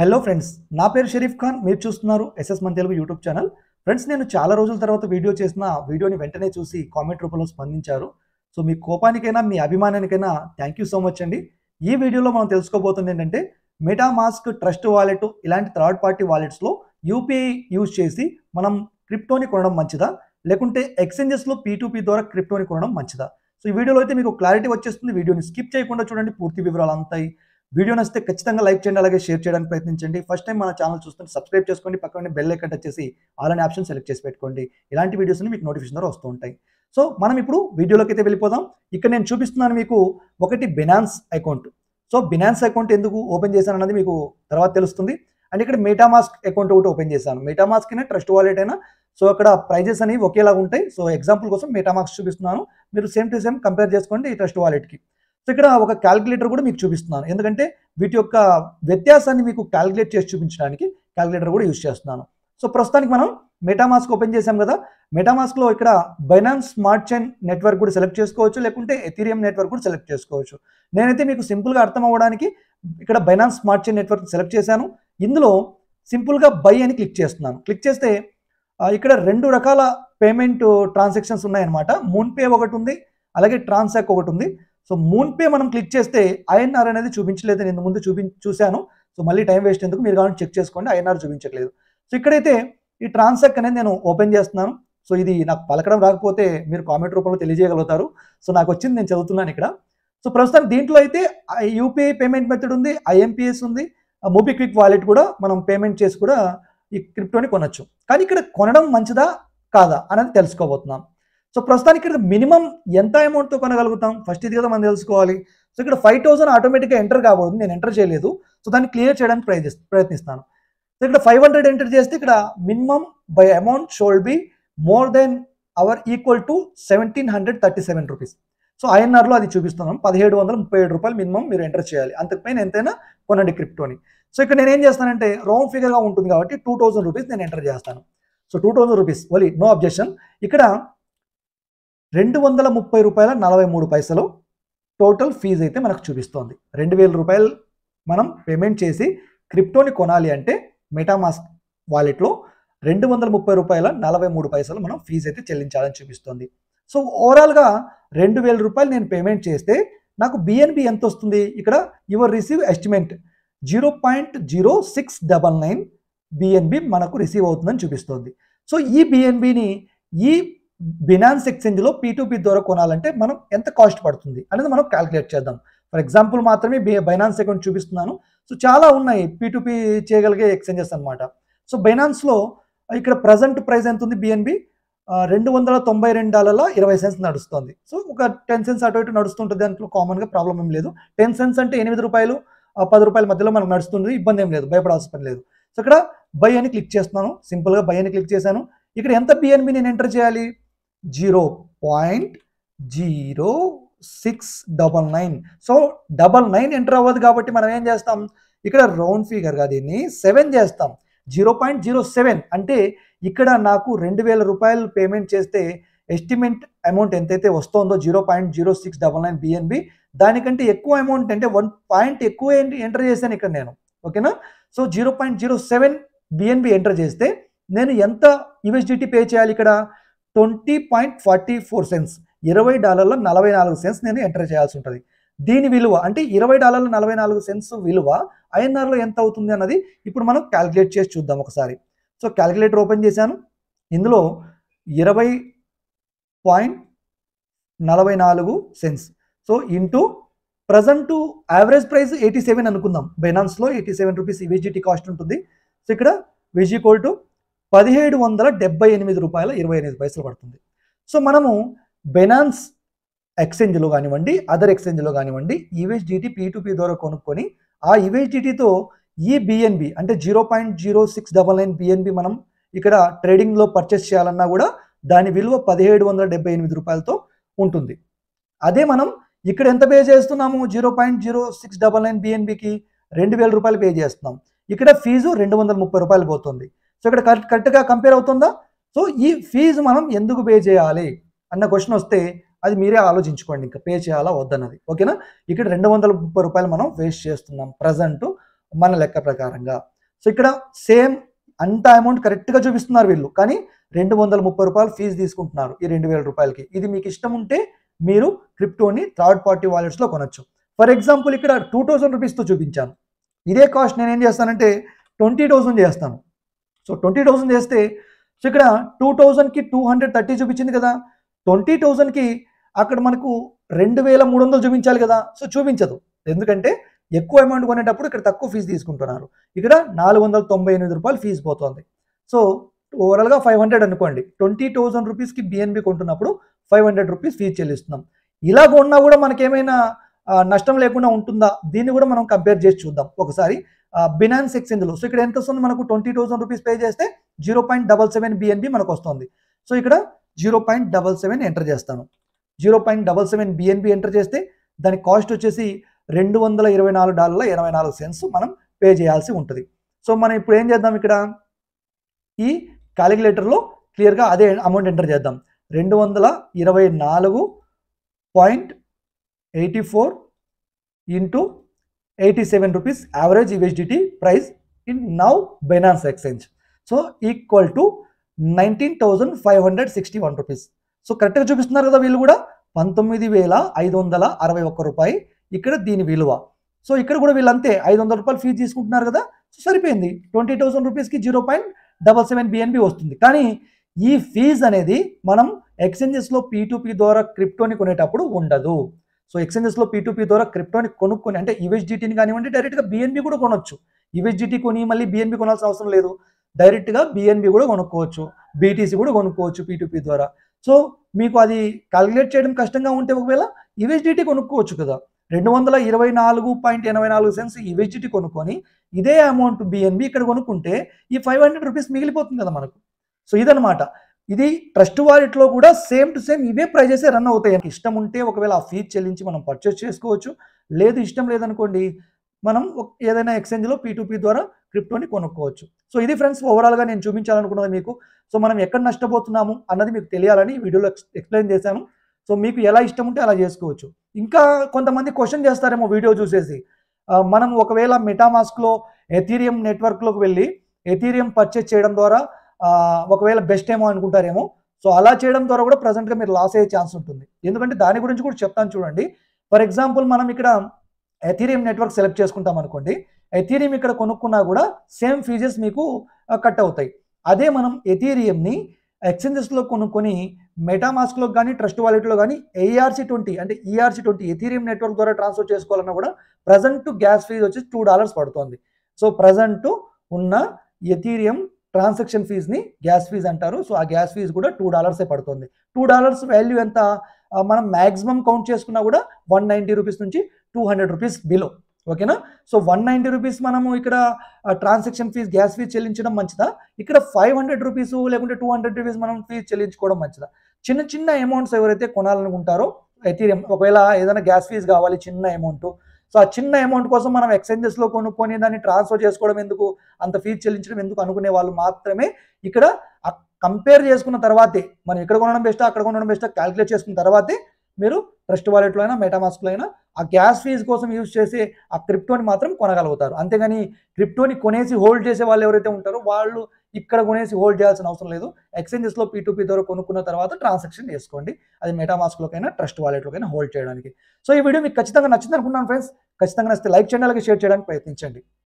hello friends నా పేరు షరీఫ్ ఖాన్ మీరు చూస్తున్నారు ఎస్ఎస్ మన్ తెలుగు యూట్యూబ్ ఛానల్ ఫ్రెండ్స్ నేను చాలా రోజుల తర్వాత వీడియో చేసిన వీడియోని వెంటనే చూసి కామెంట్ రూపంలో స్పందించారు సో మీ కోపానికైనా మీ అభిమానానికైనా థ్యాంక్ యూ సో మచ్ అండి ఈ వీడియోలో మనం తెలుసుకోబోతుంది ఏంటంటే మెటామాస్క్ ట్రస్ట్ వాలెట్ ఇలాంటి థర్డ్ పార్టీ వాలెట్స్లో యూపీఐ యూజ్ చేసి మనం క్రిప్టోని కొనడం మంచిదా లేకుంటే ఎక్స్చేంజెస్లో పీటూపీ ద్వారా క్రిప్టోని కొనడం మంచిదా సో ఈ వీడియోలో అయితే మీకు క్లారిటీ వచ్చేస్తుంది వీడియోని స్కిప్ చేయకుండా చూడండి పూర్తి వివరాలు అంతాయి వీడియో నచ్చితే ఖచ్చితంగా లైక్ చేయండి అలాగే షేర్ చేయడానికి ప్రయత్నించండి ఫస్ట్ టైం మన ఛానల్ చూస్తుంటే సబ్స్క్రైబ్ చేసుకోండి పక్కనే బెల్ ఐకన్ టచ్ చేసి ఆల్ అనే ఆప్షన్ సెలెక్ట్ చేసి పెట్టుకోండి ఇలాంటి వీడియోస్ని మీకు నోటిఫికేషన్ ద్వారా వస్తూ ఉంటాయి సో మనం ఇప్పుడు వీడియోలోకి అయితే వెళ్ళిపోదాం ఇక్కడ నేను చూపిస్తున్నాను మీకు ఒకటి Binance account so Binance account ఎందుకు ఓపెన్ చేశాను అన్నది మీకు తర్వాత తెలుస్తుంది అండ్ ఇక్కడ మీటామాస్క్ అకౌంట్ ఒకటి ఓపెన్ చేశాను మీటామాస్క్ అయినా ట్రస్ట్ వాలెట్ అయినా సో అక్కడ ప్రైజెస్ అనేవి ఒకేలాగా ఉంటాయి సో ఎగ్జాంపుల్ కోసం మీటామాస్క్ చూపిస్తున్నాను మీరు సేమ్ టు సేమ్ కంపేర్ చేసుకోండి ఈ ట్రస్ట్ వాలెట్కి సో ఇక్కడ ఒక క్యాల్కులేటర్ కూడా మీకు చూపిస్తున్నాను ఎందుకంటే వీటి యొక్క వ్యత్యాసాన్ని మీకు క్యాల్కులేట్ చేసి చూపించడానికి క్యాల్కులేటర్ కూడా యూజ్ చేస్తున్నాను సో ప్రస్తుతానికి మనం మెటామాస్క్ ఓపెన్ చేసాం కదా మెటామాస్క్లో ఇక్కడ బైనాన్స్ స్మార్ట్ చైన్ నెట్వర్క్ కూడా సెలెక్ట్ చేసుకోవచ్చు లేకుంటే ఎథీరియం నెట్వర్క్ కూడా సెలెక్ట్ చేసుకోవచ్చు నేనైతే మీకు సింపుల్గా అర్థం అవ్వడానికి ఇక్కడ Binance smart chain network select చేశాను ఇందులో సింపుల్గా బై అని క్లిక్ చేస్తున్నాను క్లిక్ చేస్తే ఇక్కడ రెండు రకాల పేమెంట్ ట్రాన్సాక్షన్స్ ఉన్నాయన్నమాట మూన్పే ఒకటి ఉంది అలాగే ట్రాన్సాక్ ఒకటి ఉంది సో మూన్ పే మనం క్లిక్ చేస్తే ఐఎన్ఆర్ అనేది చూపించలేదు నేను ముందు చూపి చూశాను సో మళ్ళీ టైం వేస్ట్ ఎందుకు మీరు కావాలని చెక్ చేసుకోండి ఐఎన్ఆర్ చూపించట్లేదు సో ఇక్కడైతే ఈ ట్రాన్సాక్ అనేది నేను ఓపెన్ చేస్తున్నాను సో ఇది నాకు పలకడం రాకపోతే మీరు కామెంట్ రూపంలో తెలియజేయగలుగుతారు సో నాకు వచ్చింది నేను చదువుతున్నాను ఇక్కడ సో ప్రస్తుతం దీంట్లో అయితే యూపీఐ పేమెంట్ మెథడ్ ఉంది ఐఎంపీఎస్ ఉంది మోబిక్విక్ వాలెట్ కూడా మనం పేమెంట్ చేసి కూడా ఈ క్రిప్టోని కొనొచ్చు కానీ ఇక్కడ కొనడం మంచిదా కాదా అనేది తెలుసుకోబోతున్నాం సో ప్రస్తుతానికి ఇక్కడ మినిమం ఎంత అమౌంట్తో కొనగలుగుతాం ఫస్ట్ ఇది కదా మనం తెలుసుకోవాలి సో ఇక్కడ ఫైవ్ థౌసండ్ ఆటోమేటిక్గా ఎంటర్ కాబోదు నేను ఎంటర్ చేయలేదు సో దాన్ని క్లియర్ చేయడానికి ప్రయత్ని ప్రయత్నిస్తాను సో ఇక్కడ ఫైవ్ హండ్రెడ్ ఎంటర్ చేస్తే ఇక్కడ minimum buy amount should be more than or equal to seventeen hundred thirty seven rupees so ఐఎన్ఆర్లో అది చూపిస్తున్నాం పదిహేడు వందల ముప్పై ఏడు రూపాయలు మినిమం మీరు ఎంటర్ చేయాలి అంతకుపైన ఎంతైనా కొనండి క్రిప్టోని సో ఇక్కడ నేను ఏం చేస్తానంటే రౌండ్ ఫిగర్గా ఉంటుంది కాబట్టి టూ థౌసండ్ రూపీస్ నేను ఎంటర్ చేస్తాను సో టూ థౌసండ్ రూపీస్ ఓలీ నో అబ్జెక్షన్ ఇక్కడ రెండు వందల ముప్పై రూపాయల నలభై మూడు పైసలు టోటల్ ఫీజు అయితే మనకు చూపిస్తోంది రెండు వేల రూపాయలు మనం పేమెంట్ చేసి క్రిప్టోని కొనాలి అంటే మెటామాస్క్ వాలెట్లో రెండు వందల ముప్పై రూపాయల నలభై మూడు పైసలు మనం ఫీజు అయితే చెల్లించాలని చూపిస్తోంది సో ఓవరాల్గా రెండు వేల రూపాయలు నేను పేమెంట్ చేస్తే నాకు బిఎన్బి ఎంత వస్తుంది ఇక్కడ your receive estimate zero point zero six double nine BNB మనకు రిసీవ్ అవుతుందని చూపిస్తోంది సో ఈ బిఎన్బిని ఈ బినాన్స్ ఎక్స్చేంజ్లో పీటూపీ ద్వారా కొనాలంటే మనం ఎంత కాస్ట్ పడుతుంది అనేది మనం క్యాల్కులేట్ చేద్దాం ఫర్ ఎగ్జాంపుల్ మాత్రమే బైనాన్స్ అకౌంట్ చూపిస్తున్నాను సో చాలా ఉన్నాయి పీటూపీ చేయగలిగే ఎక్స్చేంజెస్ అనమాట సో బైనాన్స్లో ఇక్కడ ప్రజెంట్ ప్రైస్ ఎంత ఉంది బిఎన్బి రెండు వందల తొంభై రెండు డాలర్ల ఇరవై సెన్స్ నడుస్తుంది సో ఒక టెన్ సెన్స్ అటు ఇటు నడుస్తుంటుంది దాంట్లో కామన్గా ప్రాబ్లం ఏం లేదు టెన్ సెన్స్ అంటే ఎనిమిది రూపాయలు పది రూపాయల మధ్యలో మనకు నడుస్తుంది ఇబ్బంది ఏం లేదు భయపడాల్సిన పని లేదు సో ఇక్కడ బై అని క్లిక్ చేస్తున్నాను సింపుల్గా బై అని క్లిక్ చేశాను ఇక్కడ ఎంత బిఎన్బి నేను ఎంటర్ చేయాలి zero point zero six double nine so double nine enter అవ్వదు కాబట్టి మనం ఏం చేస్తాం ఇక్కడ రౌండ్ ఫిగర్గా దీన్ని సెవెన్ చేస్తాం జీరో పాయింట్ జీరో సెవెన్ అంటే ఇక్కడ నాకు రెండు వేల రూపాయలు పేమెంట్ చేస్తే ఎస్టిమేట్ అమౌంట్ ఎంతైతే వస్తుందో zero point zero six double nine BNB దానికంటే ఎక్కువ అమౌంట్ అంటే వన్ పాయింట్ ఎక్కువ ఎంటర్ చేశాను ఇక్కడ నేను ఓకేనా so zero point zero seven BNB enter చేస్తే నేను ఎంత యూఎస్డిటీ పే చేయాలి ఇక్కడ twenty point forty four cents ఇరవై డాలర్ల నలభై నాలుగు సెన్స్ నేను ఎంటర్ చేయాల్సి ఉంటుంది దీని విలువ అంటే ఇరవై డాలర్ల నలభై నాలుగు సెన్స్ విలువ ఐఎన్ఆర్లో ఎంత అవుతుంది అన్నది ఇప్పుడు మనం క్యాలిక్యులేట్ చేసి చూద్దాం ఒకసారి సో క్యాలిక్యులేటర్ ఓపెన్ చేశాను ఇందులో ఇరవై పాయింట్ నలభై నాలుగు cents so into present average price eighty seven అనుకుందాం బెనాన్స్లో ఎయిటీ సెవెన్ రూపీస్ విజిటీ e కాస్ట్ ఉంటుంది సో ఇక్కడ విజీ కోల్ టు పదిహేడు వందల డెబ్బై ఎనిమిది రూపాయల ఇరవై ఎనిమిది పైసలు పడుతుంది సో మనము బెనాన్స్ ఎక్స్చేంజ్లో కానివ్వండి అదర్ ఎక్స్చేంజ్లో కానివ్వండి ఈవెస్డిటీ పీ టు పీ ద్వారా కొనుక్కొని ఆ ఈవెస్డిటీతో e ఈ బిఎన్బి అంటే zero point zero six double nine BNB మనం ఇక్కడ ట్రేడింగ్లో పర్చేస్ చేయాలన్నా కూడా దాని విలువ పదిహేడు వందల డెబ్బై ఎనిమిది రూపాయలతో ఉంటుంది అదే మనం ఇక్కడ ఎంత పే చేస్తున్నాము zero point zero six double nine బిఎన్బికి రెండు వేల రూపాయలు పే చేస్తున్నాం ఇక్కడ ఫీజు రెండు వందల ముప్పై రూపాయలు పోతుంది సో ఇక్కడ కరెక్ట్ కరెక్ట్గా కంపేర్ అవుతుందా సో ఈ ఫీజు మనం ఎందుకు పే చేయాలి అన్న క్వశ్చన్ వస్తే అది మీరే ఆలోచించుకోండి ఇంకా పే చేయాలా వద్దన్నది ఓకేనా ఇక్కడ రెండు వందల ముప్పై రూపాయలు మనం వేస్ట్ చేస్తున్నాం ప్రజెంట్ మన లెక్క ప్రకారంగా సో ఇక్కడ సేమ్ అంత అమౌంట్ కరెక్ట్గా చూపిస్తున్నారు వీళ్ళు కానీ రెండు వందల ముప్పై రూపాయలు ఫీజు తీసుకుంటున్నారు ఈ రెండు వేల రూపాయలకి ఇది మీకు ఇష్టం ఉంటే మీరు క్రిప్టోని థర్డ్ పార్టీ వాలెట్స్లో కొనొచ్చు ఫర్ ఎగ్జాంపుల్ ఇక్కడ టూ థౌజండ్ రూపీస్తో చూపించాను ఇదే కాస్ట్ నేనేం చేస్తానంటే ట్వంటీ థౌజండ్ చేస్తాను సో ట్వంటీ థౌసండ్ చేస్తే సో ఇక్కడ టూ థౌజండ్కి టూ హండ్రెడ్ థర్టీ చూపించింది కదా ట్వంటీ థౌజండ్కి అక్కడ మనకు రెండు వేల మూడు వందలు చూపించాలి కదా సో చూపించదు ఎందుకంటే ఎక్కువ అమౌంట్ కొనేటప్పుడు ఇక్కడ తక్కువ ఫీజు తీసుకుంటున్నారు ఇక్కడ నాలుగు వందల తొంభై ఎనిమిది రూపాయలు ఫీజు పోతుంది సో ఓవరాల్గా ఫైవ్ హండ్రెడ్ అనుకోండి ట్వంటీ థౌజండ్ రూపీస్కి బిఎన్బి కొంటున్నప్పుడు ఫైవ్ హండ్రెడ్ రూపీస్ ఫీజు చెల్లిస్తున్నాం ఇలా కొన్నా కూడా మనకేమైనా నష్టం లేకుండా ఉంటుందా దీన్ని కూడా మనం కంపేర్ చేసి చూద్దాం ఒకసారి బినాన్స్ సిక్స్ సో ఇక్కడ ఎంత వస్తుంది మనకు ట్వంటీ థౌసండ్ రూపీస్ పే చేస్తే zero point double seven BNB మనకు వస్తుంది సో ఇక్కడ zero point double seven enter చేస్తాను zero point double seven BNB enter చేస్తే దాని కాస్ట్ వచ్చేసి రెండు వందల ఇరవై నాలుగు డాలర్ల ఇరవై నాలుగు సెన్స్ మనం పే చేయాల్సి ఉంటుంది సో మనం ఇప్పుడు ఏం చేద్దాం ఇక్కడ ఈ క్యాలిక్యులేటర్లో క్లియర్గా అదే అమౌంట్ ఎంటర్ చేద్దాం రెండు వందల ఇరవై నాలుగు point eighty four into eighty seven rupees price in now Binance exchange so equal to nineteen thousand five hundred sixty one rupees so కరెక్ట్గా చూపిస్తున్నారు కదా వీళ్ళు కూడా పంతొమ్మిది వేల ఐదు వందల అరవై ఒక్క రూపాయి ఇక్కడ దీని విలువ సో ఇక్కడ కూడా వీళ్ళంతే ఐదు వందల రూపాయలు ఫీజు తీసుకుంటున్నారు కదా సో సరిపోయింది ట్వంటీ థౌసండ్ రూపీస్కి zero point double seven BNB వస్తుంది కానీ ఈ ఫీజు అనేది మనం ఎక్స్చేంజెస్లో పీ టు పీ ద్వారా క్రిప్టోని కొనేటప్పుడు ఉండదు సో ఎక్స్చేంజెస్లో పీ ద్వారా క్రిప్టోని కొనుక్కొని అంటే యూఎస్డిటీని కానివ్వండి డైరెక్ట్గా బిఎన్బి కూడా కొనొచ్చు యూఎస్డిటీ కొని మళ్ళీ బిఎన్బి కొనాల్సిన అవసరం లేదు డైరెక్ట్గా బిఎన్బి కూడా కొనుక్కోవచ్చు బీటీసీ కూడా కొనుక్కోవచ్చు పీటూపీ ద్వారా సో మీకు అది క్యాలిక్యులేట్ చేయడం కష్టంగా ఉంటే ఒకవేళ యూఎస్డిటీ కొనుక్కోవచ్చు కదా రెండు వందల ఇరవై నాలుగు పాయింట్ ఎనభై నాలుగు సెన్స్ యూఎస్డిటీ కొనుక్కొని ఇదే అమౌంట్ బిఎన్బి ఇక్కడ కొనుక్కుంటే ఈ ఫైవ్ హండ్రెడ్ రూపీస్ మిగిలిపోతుంది కదా మనకు సో ఇదనమాట ఇది ట్రస్ట్ వాలెట్లో కూడా సేమ్ టు సేమ్ ఇవే ప్రైజెస్ రన్ అవుతాయి ఇష్టం ఉంటే ఒకవేళ ఆ ఫీజ్ చెల్లించి మనం పర్చేస్ చేసుకోవచ్చు లేదు ఇష్టం లేదనుకోండి మనం ఏదైనా ఎక్స్చేంజ్లో పీ ద్వారా క్రిప్టోని కొనుక్కోవచ్చు సో ఇది ఫ్రెండ్స్ ఓవరాల్గా నేను చూపించాలనుకున్నది మీకు సో మనం ఎక్కడ నష్టపోతున్నాము అన్నది మీకు తెలియాలని వీడియోలో ఎక్స్ప్లెయిన్ చేశాను సో మీకు ఎలా ఇష్టం ఉంటే అలా చేసుకోవచ్చు ఇంకా కొంతమంది క్వశ్చన్ చేస్తారేమో వీడియో చూసేసి మనం ఒకవేళ మెటామాస్క్లో ఎథీరియం నెట్వర్క్లోకి వెళ్ళి ఎథీరియం పర్చేస్ చేయడం ద్వారా ఒకవేళ బెస్ట్ ఏమో అనుకుంటారేమో సో అలా చేయడం ద్వారా కూడా ప్రజెంట్గా మీరు లాస్ అయ్యే ఛాన్స్ ఉంటుంది ఎందుకంటే దాని గురించి కూడా చెప్తాను చూడండి ఫర్ ఎగ్జాంపుల్ మనం ఇక్కడ ఎథీరియం నెట్వర్క్ సెలెక్ట్ చేసుకుంటాం అనుకోండి ఎథీరియం ఇక్కడ కొనుక్కున్నా కూడా సేమ్ ఫీజెస్ మీకు కట్ అవుతాయి అదే మనం ఎథీరియంని ఎక్స్చేంజెస్లో కొనుక్కొని మెటామాస్క్లో కానీ ట్రస్ట్ వాలెట్లో కానీ ఏఆర్సీ ట్వంటీ అంటే ఈఆర్సీ ట్వంటీ ఎథీరియం నెట్వర్క్ ద్వారా ట్రాన్స్ఫర్ చేసుకోవాలన్నా కూడా ప్రజెంట్ గ్యాస్ ఫీజ్ వచ్చి టూ డాలర్స్ పడుతుంది సో ప్రజెంట్ ఉన్న ఎథీరియం ట్రాన్సాక్షన్ ఫీజ్ని గ్యాస్ ఫీజ్ అంటారు సో ఆ గ్యాస్ ఫీజ్ కూడా టూ డాలర్సే పడుతుంది టూ డాలర్స్ వాల్యూ ఎంత మనం మ్యాక్సిమం కౌంట్ చేసుకున్నా కూడా వన్ నైంటీ రూపీస్ నుంచి టూ హండ్రెడ్ రూపీస్ బిలో ఓకేనా సో వన్ నైంటీ రూపీస్ మనము ఇక్కడ ట్రాన్సాక్షన్ ఫీజ్ గ్యాస్ ఫీజ్ చెల్లించడం మంచిదా ఇక్కడ ఫైవ్ హండ్రెడ్ రూపీస్ లేకుంటే టూ హండ్రెడ్ రూపీస్ మనం ఫీజ్ చెల్లించుకోవడం మంచిదా చిన్న చిన్న అమౌంట్స్ ఎవరైతే కొనాలనుకుంటారో ఎథీరియం ఒకవేళ ఏదైనా గ్యాస్ ఫీజ్ కావాలి చిన్న అమౌంట్ సో ఆ చిన్న అమౌంట్ కోసం మనం ఎక్స్చేంజెస్లో కొనుక్కొని దాన్ని ట్రాన్స్ఫర్ చేసుకోవడం ఎందుకు అంత ఫీజు చెల్లించడం ఎందుకు అనుకునే వాళ్ళు మాత్రమే ఇక్కడ కంపేర్ చేసుకున్న తర్వాతే మనం ఇక్కడ కొనడం బెస్టా అక్కడ కొనడం బెస్టా క్యాలిక్యులేట్ చేసుకున్న తర్వాతే మీరు ట్రస్ట్ వాలెట్లో అయినా మెటామాస్క్లో అయినా ఆ గ్యాస్ ఫీజు కోసం యూజ్ చేసే ఆ క్రిప్టోని మాత్రం కొనగలుగుతారు అంతేగాని క్రిప్టోని కొనేసి హోల్డ్ చేసే వాళ్ళు ఎవరైతే ఉంటారో వాళ్ళు ఇక్కడ కొనేసి హోల్డ్ చేయాల్సిన అవసరం లేదు ఎక్స్చేంజెస్లో పీటూపీ ద్వారా కొనుక్కున్న తర్వాత ట్రాన్సాక్షన్ చేసుకోండి అది మెటామాస్క్లోకైనా ట్రస్ట్ వాలెట్లోకైనా హోల్డ్ చేయడానికి సో ఈ వీడియో మీకు ఖచ్చితంగా నచ్చింది అనుకున్నాను ఫ్రెండ్స్ ఖచ్చితంగా నచ్చితే లైక్ చేయండి అలాగే షేర్ చేయడానికి ప్రయత్నించండి